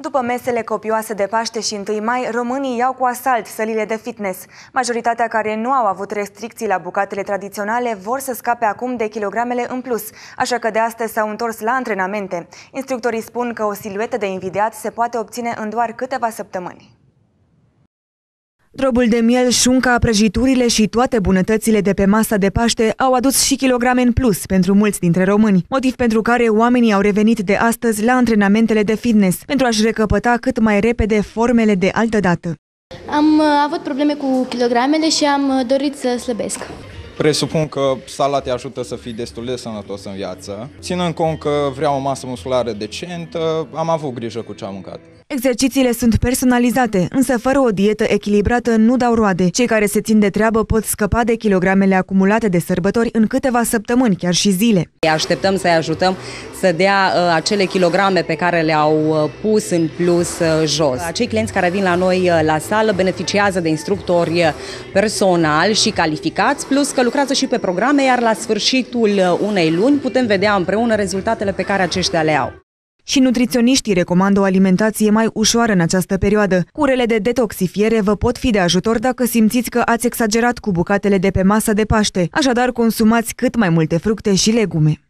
După mesele copioase de Paște și 1 mai, românii iau cu asalt sălile de fitness. Majoritatea care nu au avut restricții la bucatele tradiționale vor să scape acum de kilogramele în plus, așa că de astăzi s-au întors la antrenamente. Instructorii spun că o siluetă de invidiat se poate obține în doar câteva săptămâni. Drobul de miel, șunca, prăjiturile și toate bunătățile de pe masa de Paște au adus și kilograme în plus pentru mulți dintre români, motiv pentru care oamenii au revenit de astăzi la antrenamentele de fitness pentru a-și recăpăta cât mai repede formele de altădată. Am uh, avut probleme cu kilogramele și am uh, dorit să slăbesc. Presupun că sala te ajută să fii destul de sănătos în viață. Ținând cont că vreau o masă musculară decentă, am avut grijă cu ce am mâncat. Exercițiile sunt personalizate, însă fără o dietă echilibrată nu dau roade. Cei care se țin de treabă pot scăpa de kilogramele acumulate de sărbători în câteva săptămâni, chiar și zile. Așteptăm să-i ajutăm să dea uh, acele kilograme pe care le-au uh, pus în plus uh, jos. Acei clienți care vin la noi la sală beneficiază de instructori personal și calificați, plus că lucrează și pe programe, iar la sfârșitul unei luni putem vedea împreună rezultatele pe care aceștia le au. Și nutriționiștii recomandă o alimentație mai ușoară în această perioadă. Curele de detoxifiere vă pot fi de ajutor dacă simțiți că ați exagerat cu bucatele de pe masă de Paște. Așadar, consumați cât mai multe fructe și legume.